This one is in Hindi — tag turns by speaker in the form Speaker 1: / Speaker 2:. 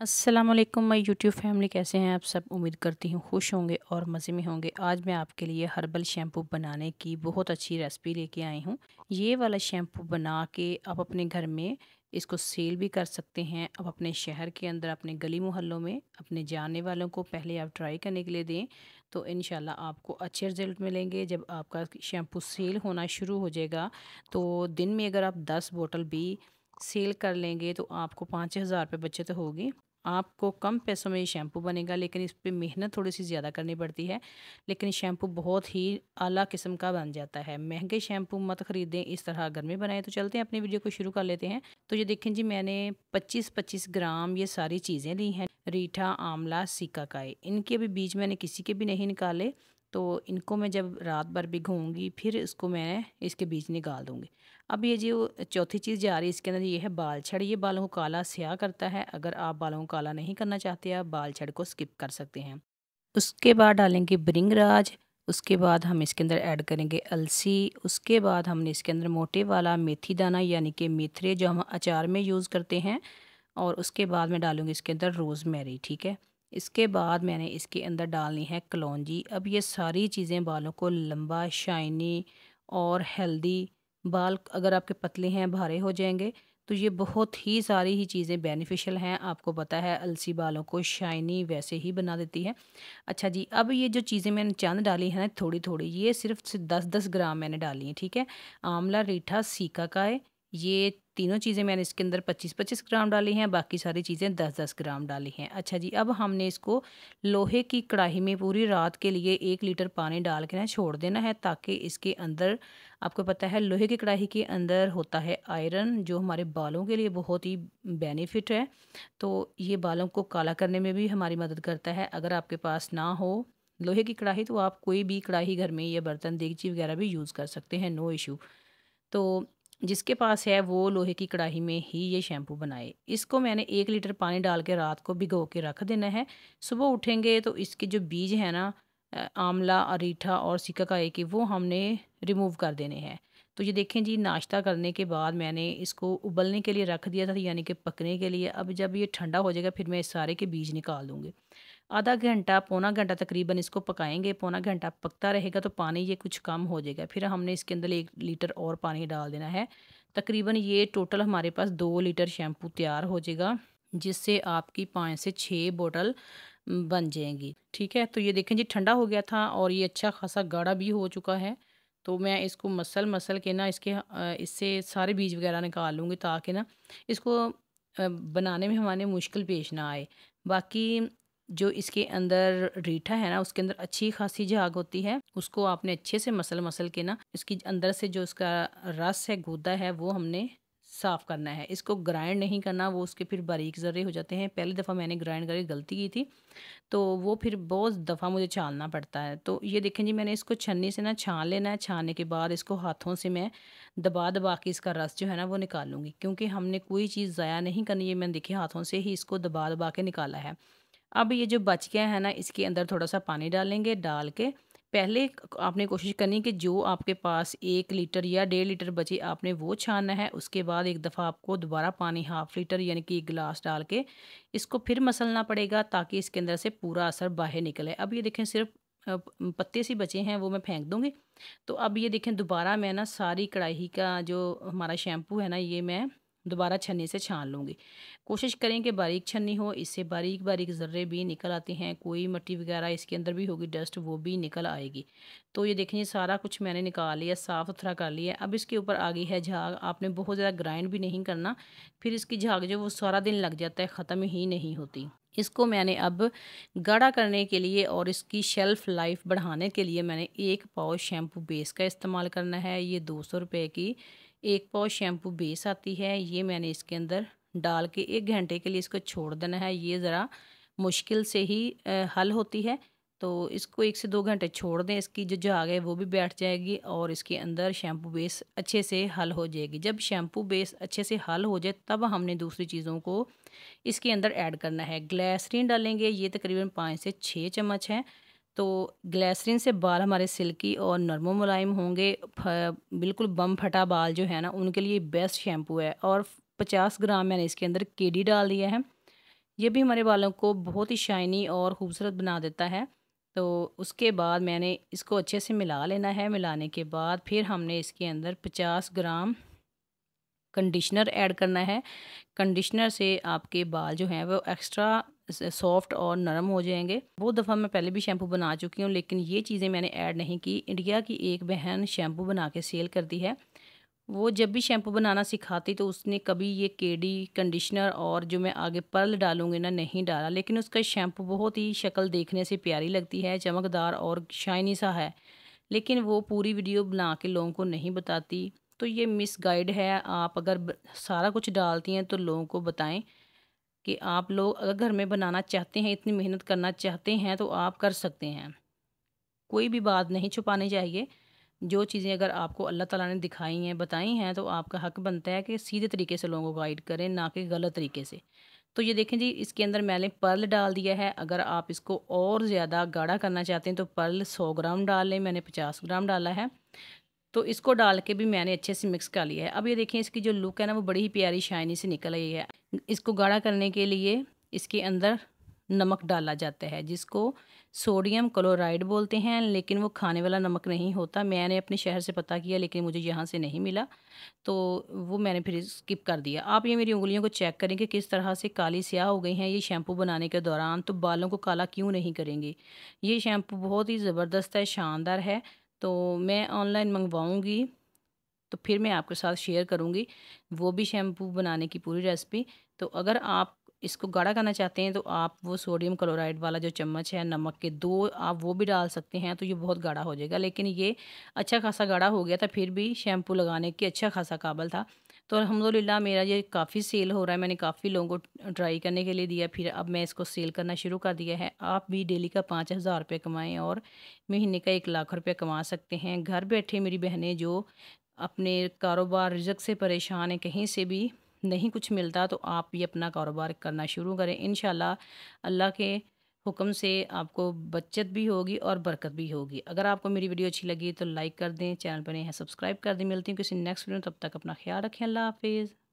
Speaker 1: अस्सलाम वालेकुम मैं यूट्यूब फैमिली कैसे हैं आप सब उम्मीद करती हूँ खुश होंगे और मज़े में होंगे आज मैं आपके लिए हर्बल शैम्पू बनाने की बहुत अच्छी रेसिपी लेके आई हूँ ये वाला शैम्पू बना के आप अपने घर में इसको सेल भी कर सकते हैं आप अपने शहर के अंदर अपने गली मोहल्लों में अपने जाने वालों को पहले आप ट्राई करने के लिए दें तो इन आपको अच्छे रिजल्ट मिलेंगे जब आपका शैम्पू सेल होना शुरू हो जाएगा तो दिन में अगर आप दस बोटल भी सेल कर लेंगे तो आपको पाँच हज़ार रुपये बचत होगी आपको कम पैसों में ये शैम्पू बनेगा लेकिन इस पर मेहनत थोड़ी सी ज़्यादा करनी पड़ती है लेकिन शैम्पू बहुत ही अला किस्म का बन जाता है महंगे शैम्पू मत खरीदें इस तरह घर में बनाएं तो चलते हैं अपनी वीडियो को शुरू कर लेते हैं तो ये देखें जी मैंने पच्चीस पच्चीस ग्राम ये सारी चीज़ें ली हैं रीठा आंवला काय इनके अभी बीज मैंने किसी के भी नहीं निकाले तो इनको मैं जब रात भर भिगोऊँगी फिर इसको मैं इसके बीज निकाल दूँगी अब ये जो चौथी चीज़ जा रही है इसके अंदर ये है बाल छड़ ये बालों को काला स्याह करता है अगर आप बालों को काला नहीं करना चाहते आप बाल छड़ को स्किप कर सकते हैं उसके बाद डालेंगे ब्रिंग राज उसके बाद हम इसके अंदर ऐड करेंगे अलसी उसके बाद हमने इसके अंदर मोटे वाला मेथी दाना यानी कि मेथरे जो हम अचार में यूज़ करते हैं और उसके बाद मैं डालूँगी इसके अंदर रोज़मेरी ठीक है इसके बाद मैंने इसके अंदर डालनी है कलौजी अब ये सारी चीज़ें बालों को लंबा शाइनी और हेल्दी बाल अगर आपके पतले हैं भारे हो जाएंगे तो ये बहुत ही सारी ही चीज़ें बेनिफिशियल हैं आपको पता है अलसी बालों को शाइनी वैसे ही बना देती है अच्छा जी अब ये जो चीज़ें मैंने चंद डाली हैं थोड़ी थोड़ी ये सिर्फ दस दस ग्राम मैंने डाली हैं ठीक है आंवला रीठा सीका का है ये तीनों चीज़ें मैंने इसके अंदर 25-25 ग्राम डाली हैं बाकी सारी चीज़ें 10-10 ग्राम डाली हैं अच्छा जी अब हमने इसको लोहे की कढ़ाई में पूरी रात के लिए एक लीटर पानी डाल के ना छोड़ देना है ताकि इसके अंदर आपको पता है लोहे की कढ़ाई के अंदर होता है आयरन जो हमारे बालों के लिए बहुत ही बेनिफिट है तो ये बालों को काला करने में भी हमारी मदद करता है अगर आपके पास ना हो लोहे की कढ़ाई तो आप कोई भी कढ़ाई घर में या बर्तन देगची वगैरह भी यूज़ कर सकते हैं नो इशू तो जिसके पास है वो लोहे की कढ़ाई में ही ये शैम्पू बनाए इसको मैंने एक लीटर पानी डाल के रात को भिगो के रख देना है सुबह उठेंगे तो इसके जो बीज है ना आंवला अरीठा और सिकाकाई के वो हमने रिमूव कर देने हैं तो ये देखें जी नाश्ता करने के बाद मैंने इसको उबलने के लिए रख दिया था यानी कि पकने के लिए अब जब ये ठंडा हो जाएगा फिर मैं इस सारे के बीज निकाल दूँगी आधा घंटा पौना घंटा तकरीबन इसको पकाएंगे पौना घंटा पकता रहेगा तो पानी ये कुछ कम हो जाएगा फिर हमने इसके अंदर एक लीटर और पानी डाल देना है तकरीबन ये टोटल हमारे पास दो लीटर शैम्पू तैयार हो जाएगा जिससे आपकी पाँच से छः बोतल बन जाएंगी ठीक है तो ये देखें जी ठंडा हो गया था और ये अच्छा खासा गाढ़ा भी हो चुका है तो मैं इसको मसल मसल के ना इसके इससे सारे बीज वगैरह निकाल लूँगी ताकि ना इसको बनाने में हमारे मुश्किल पेश ना आए बाकी जो इसके अंदर रीठा है ना उसके अंदर अच्छी खासी झाग होती है उसको आपने अच्छे से मसल मसल के ना इसकी अंदर से जो इसका रस है गूदा है वो हमने साफ़ करना है इसको ग्राइंड नहीं करना वो उसके फिर बारीक ज़र्रे हो जाते हैं पहली दफ़ा मैंने ग्राइंड करके गलती की थी तो वो फिर बहुत दफ़ा मुझे छालना पड़ता है तो ये देखें जी मैंने इसको छन्नी से ना छान लेना है छानने के बाद इसको हाथों से मैं दबा दबा के इसका रस जो है ना वो निकालूंगी क्योंकि हमने कोई चीज़ ज़ाया नहीं करनी है मैंने देखी हाथों से ही इसको दबा दबा के निकाला है अब ये जो बच गया है ना इसके अंदर थोड़ा सा पानी डालेंगे डाल के पहले आपने कोशिश करनी कि जो आपके पास एक लीटर या डेढ़ लीटर बचे आपने वो छानना है उसके बाद एक दफ़ा आपको दोबारा पानी हाफ लीटर यानी कि एक गिलास डाल के इसको फिर मसलना पड़ेगा ताकि इसके अंदर से पूरा असर बाहर निकले अब ये देखें सिर्फ पत्ते से बचे हैं वो मैं फेंक दूँगी तो अब ये देखें दोबारा मैं ना सारी कढ़ाई का जो हमारा शैम्पू है ना ये मैं दोबारा छन्नी से छान लूँगी कोशिश करें कि बारीक छन्नी हो इससे बारीक बारीक ज़र्रे भी निकल आते हैं कोई मट्टी वगैरह इसके अंदर भी होगी डस्ट वो भी निकल आएगी तो ये देखिए सारा कुछ मैंने निकाल लिया साफ़ सुथरा कर लिया अब इसके ऊपर आ गई है झाग आपने बहुत ज़्यादा ग्राइंड भी नहीं करना फिर इसकी झाग जो वो सारा दिन लग जाता है ख़त्म ही नहीं होती इसको मैंने अब गाढ़ा करने के लिए और इसकी शेल्फ़ लाइफ बढ़ाने के लिए मैंने एक पाव शैम्पू बेस का इस्तेमाल करना है ये दो सौ रुपये की एक पाव शैम्पू बेस आती है ये मैंने इसके अंदर डाल के एक घंटे के लिए इसको छोड़ देना है ये ज़रा मुश्किल से ही हल होती है तो इसको एक से दो घंटे छोड़ दें इसकी जो झाग है वो भी बैठ जाएगी और इसके अंदर शैम्पू बेस अच्छे से हल हो जाएगी जब शैम्पू बेस अच्छे से हल हो जाए तब हमने दूसरी चीज़ों को इसके अंदर ऐड करना है ग्लैसरीन डालेंगे ये तकरीबन पाँच से छः चम्मच है तो ग्लैसरीन से बाल हमारे सिल्की और नरमो मुलायम होंगे बिल्कुल बम फटा बाल जो है ना उनके लिए बेस्ट शैम्पू है और पचास ग्राम मैंने इसके अंदर केडी डाल दिया है ये भी हमारे बालों को बहुत ही शाइनी और ख़ूबसूरत बना देता है तो उसके बाद मैंने इसको अच्छे से मिला लेना है मिलाने के बाद फिर हमने इसके अंदर पचास ग्राम कंडीशनर ऐड करना है कंडीशनर से आपके बाल जो हैं वो एक्स्ट्रा सॉफ्ट और नरम हो जाएंगे बहुत दफ़ा मैं पहले भी शैम्पू बना चुकी हूँ लेकिन ये चीज़ें मैंने ऐड नहीं की इंडिया की एक बहन शैम्पू बना के सेल करती है वो जब भी शैम्पू बनाना सिखाती तो उसने कभी ये केडी कंडीशनर और जो मैं आगे पर्ल डालूंगी ना नहीं डाला लेकिन उसका शैम्पू बहुत ही शक्ल देखने से प्यारी लगती है चमकदार और शाइनी सा है लेकिन वो पूरी वीडियो बना के लोगों को नहीं बताती तो ये मिस गाइड है आप अगर सारा कुछ डालती हैं तो लोगों को बताएं कि आप लोग अगर घर में बनाना चाहते हैं इतनी मेहनत करना चाहते हैं तो आप कर सकते हैं कोई भी बात नहीं छुपानी चाहिए जो चीज़ें अगर आपको अल्लाह ताला ने दिखाई हैं बताई हैं तो आपका हक बनता है कि सीधे तरीके से लोगों को गाइड करें ना कि गलत तरीके से तो ये देखें जी इसके अंदर मैंने पर्ल डाल दिया है अगर आप इसको और ज़्यादा गाढ़ा करना चाहते हैं तो पर्ल सौ ग्राम डाल लें मैंने पचास ग्राम डाला है तो इसको डाल के भी मैंने अच्छे से मिक्स कर लिया है अब ये देखें इसकी जो लुक है ना वो बड़ी ही प्यारी शाइनी से निकल रही है इसको गाढ़ा करने के लिए इसके अंदर नमक डाला जाता है जिसको सोडियम क्लोराइड बोलते हैं लेकिन वो खाने वाला नमक नहीं होता मैंने अपने शहर से पता किया लेकिन मुझे यहाँ से नहीं मिला तो वो मैंने फिर स्किप कर दिया आप ये मेरी उंगलियों को चेक करें कि किस तरह से काली स्याह हो गई हैं ये शैम्पू बनाने के दौरान तो बालों को काला क्यों नहीं करेंगे ये शैम्पू बहुत ही ज़बरदस्त है शानदार है तो मैं ऑनलाइन मंगवाऊँगी तो फिर मैं आपके साथ शेयर करूँगी वो भी शैम्पू बनाने की पूरी रेसिपी तो अगर आप इसको गाढ़ा करना चाहते हैं तो आप वो सोडियम क्लोराइड वाला जो चम्मच है नमक के दो आप वो भी डाल सकते हैं तो ये बहुत गाढ़ा हो जाएगा लेकिन ये अच्छा खासा गाढ़ा हो गया था फिर भी शैम्पू लगाने के अच्छा खासा काबल था तो अलहमदिल्ला मेरा ये काफ़ी सेल हो रहा है मैंने काफ़ी लोगों को ट्राई करने के लिए दिया फिर अब मैं इसको सेल करना शुरू कर दिया है आप भी डेली का पाँच हज़ार रुपये कमाएँ और महीने का एक लाख रुपये कमा सकते हैं घर बैठे मेरी बहनें जो अपने कारोबार रिजक से परेशान है कहीं से भी नहीं कुछ मिलता तो आप भी अपना कारोबार करना शुरू करें इन अल्लाह के हुक्म से आपको बचत भी होगी और बरकत भी होगी अगर आपको मेरी वीडियो अच्छी लगी तो लाइक कर दें चैनल पर नहीं है सब्सक्राइब कर दें मिलती हूँ किसी नेक्स्ट वीडियो तब तक अपना ख्याल रखें अल्लाह हाफिज़